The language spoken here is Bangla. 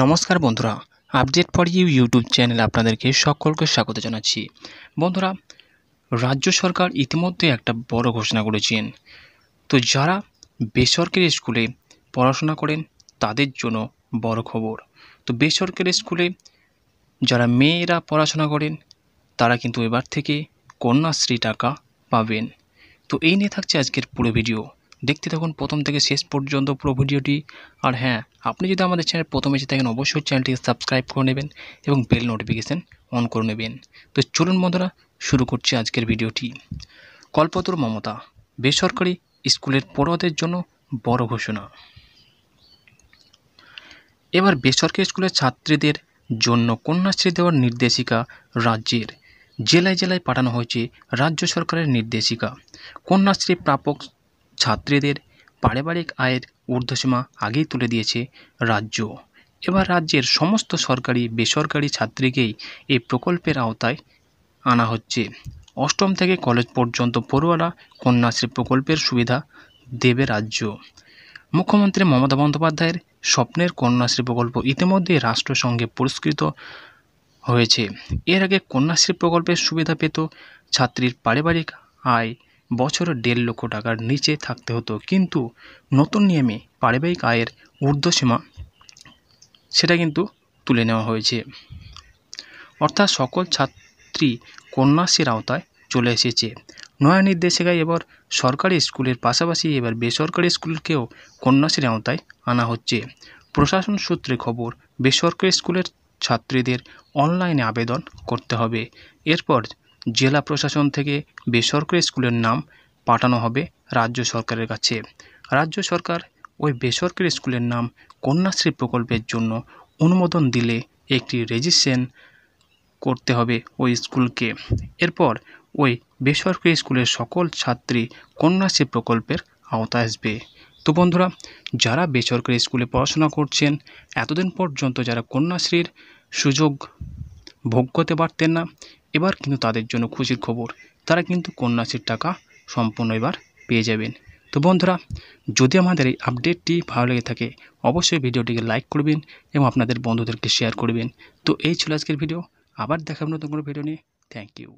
নমস্কার বন্ধুরা আপডেট ফর ইউ ইউটিউব চ্যানেলে আপনাদেরকে সকলকে স্বাগত জানাচ্ছি বন্ধুরা রাজ্য সরকার ইতিমধ্যে একটা বড় ঘোষণা করেছেন তো যারা বেসরকারি স্কুলে পড়াশোনা করেন তাদের জন্য বড় খবর তো বেসরকারি স্কুলে যারা মেয়েরা পড়াশোনা করেন তারা কিন্তু এবার থেকে কন্যাশ্রী টাকা পাবেন তো এই নিয়ে থাকছে আজকের পুরো ভিডিও দেখতে থাকুন প্রথম থেকে শেষ পর্যন্ত পুরো ভিডিওটি আর হ্যাঁ আপনি যদি আমাদের চ্যানেল প্রথমে এসে থাকেন অবশ্যই চ্যানেলটিকে সাবস্ক্রাইব করে নেবেন এবং বেল নোটিফিকেশান অন করে নেবেন তো চলুন বন্ধুরা শুরু করছি আজকের ভিডিওটি কল্পতর মমতা বেসরকারি স্কুলের পড়ুয়াদের জন্য বড় ঘোষণা এবার বেসরকারি স্কুলের ছাত্রীদের জন্য কন্যাশ্রী দেওয়ার নির্দেশিকা রাজ্যের জেলায় জেলায় পাঠানো হয়েছে রাজ্য সরকারের নির্দেশিকা কন্যাশ্রী প্রাপক ছাত্রীদের পারিবারিক আয়ের ঊর্ধ্বসীমা আগেই তুলে দিয়েছে রাজ্য এবার রাজ্যের সমস্ত সরকারি বেসরকারি ছাত্রীকেই এই প্রকল্পের আওতায় আনা হচ্ছে অষ্টম থেকে কলেজ পর্যন্ত পড়ুয়ারা কন্যাশ্রী প্রকল্পের সুবিধা দেবে রাজ্য মুখ্যমন্ত্রী মমতা বন্দ্যোপাধ্যায়ের স্বপ্নের কন্যাশ্রী প্রকল্প ইতিমধ্যে রাষ্ট্রসংঘে পুরস্কৃত হয়েছে এর আগে কন্যাশ্রী প্রকল্পের সুবিধা পেত ছাত্রীর পারিবারিক আয় বছরে দেড় লক্ষ টাকার নিচে থাকতে হতো কিন্তু নতুন নিয়মে পারিবারিক আয়ের ঊর্ধ্বসীমা সেটা কিন্তু তুলে নেওয়া হয়েছে অর্থাৎ সকল ছাত্রী কন্যাশ্রীর আওতায় চলে এসেছে নয়া নির্দেশিকায় এবার সরকারি স্কুলের পাশাপাশি এবার বেসরকারি স্কুলকেও কন্যাশ্রীর আওতায় আনা হচ্ছে প্রশাসন সূত্রে খবর বেসরকারি স্কুলের ছাত্রীদের অনলাইনে আবেদন করতে হবে এরপর জেলা প্রশাসন থেকে বেসরকারি স্কুলের নাম পাঠানো হবে রাজ্য সরকারের কাছে রাজ্য সরকার ওই বেসরকারি স্কুলের নাম কন্যাশ্রী প্রকল্পের জন্য অনুমোদন দিলে একটি রেজিস্ট্রেশন করতে হবে ওই স্কুলকে এরপর ওই বেসরকারি স্কুলের সকল ছাত্রী কন্যাশ্রী প্রকল্পের আওতায় আসবে তো বন্ধুরা যারা বেসরকারি স্কুলে পড়াশোনা করছেন এতদিন পর্যন্ত যারা কন্যাশ্রীর সুযোগ ভোগ করতে পারতেন না এবার কিন্তু তাদের জন্য খুশির খবর তারা কিন্তু কন্যাশ্রীর টাকা সম্পূর্ণ এবার পেয়ে যাবেন তো বন্ধুরা যদি আমাদের এই আপডেটটি ভালো লেগে থাকে অবশ্যই ভিডিওটিকে লাইক করবেন এবং আপনাদের বন্ধুদেরকে শেয়ার করবেন তো এই ছিল আজকের ভিডিও আবার দেখাবো নতুন কোনো ভিডিও নিয়ে থ্যাংক ইউ